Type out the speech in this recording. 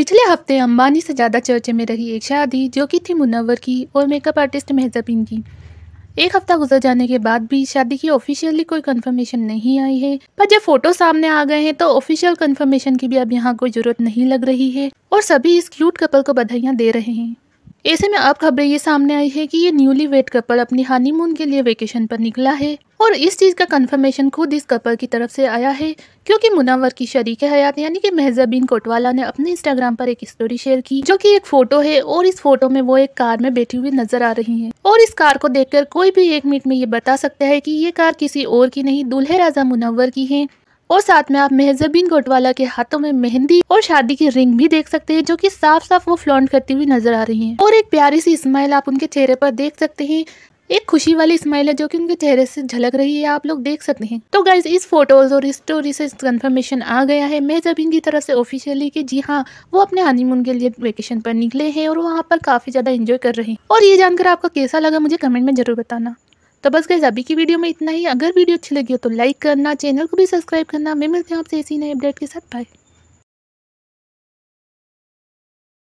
पिछले हफ्ते अंबानी से ज़्यादा चर्चे में रही एक शादी जो कि थी मुनवर की और मेकअप आर्टिस्ट मेहजबीन की एक हफ्ता गुजर जाने के बाद भी शादी की ऑफिशियली कोई कंफर्मेशन नहीं आई है पर जब फोटो सामने आ गए हैं तो ऑफिशियल कंफर्मेशन की भी अब यहाँ कोई जरूरत नहीं लग रही है और सभी इस क्यूट कपल को बधाइयाँ दे रहे हैं ऐसे में अब खबरें ये सामने आई है कि ये न्यूली वेड कपल अपनी हनीमून के लिए वेकेशन पर निकला है और इस चीज़ का कन्फर्मेशन खुद इस कपल की तरफ से आया है क्योंकि मुनावर की शरीक हयात यानी कि महजबीन कोटवाला ने अपने इंस्टाग्राम पर एक स्टोरी शेयर की जो कि एक फोटो है और इस फोटो में वो एक कार में बैठी हुई नजर आ रही हैं और इस कार को देखकर कोई भी एक मिनट में ये बता सकता है कि ये कार किसी और की नहीं दूल्हे राजा मुनावर की है और साथ में आप महजबीन कोटवाला के हाथों में मेहंदी और शादी की रिंग भी देख सकते हैं जो कि साफ साफ वो फ्लॉन्ट करती हुई नजर आ रही हैं और एक प्यारी सी स्माइल आप उनके चेहरे पर देख सकते हैं एक खुशी वाली स्माइल है जो कि उनके चेहरे से झलक रही है आप लोग देख सकते हैं तो गाइज इस फोटोज और स्टोरी से कंफर्मेशन आ गया है मैं जब इनकी तरफ से ऑफिशियली कि जी हाँ वो अपने हनीमून के लिए वेकेशन पर निकले हैं और वहाँ पर काफी ज्यादा इंजॉय कर रहे हैं और ये जानकर आपका कैसा लगा मुझे कमेंट में जरूर बताना तो बस गैस अभी की वीडियो में इतना ही अगर वीडियो अच्छी लगी हो तो लाइक करना चैनल को भी सब्सक्राइब करना मैं मिलती हूँ आपसे इसी नए अपडेट के साथ बाय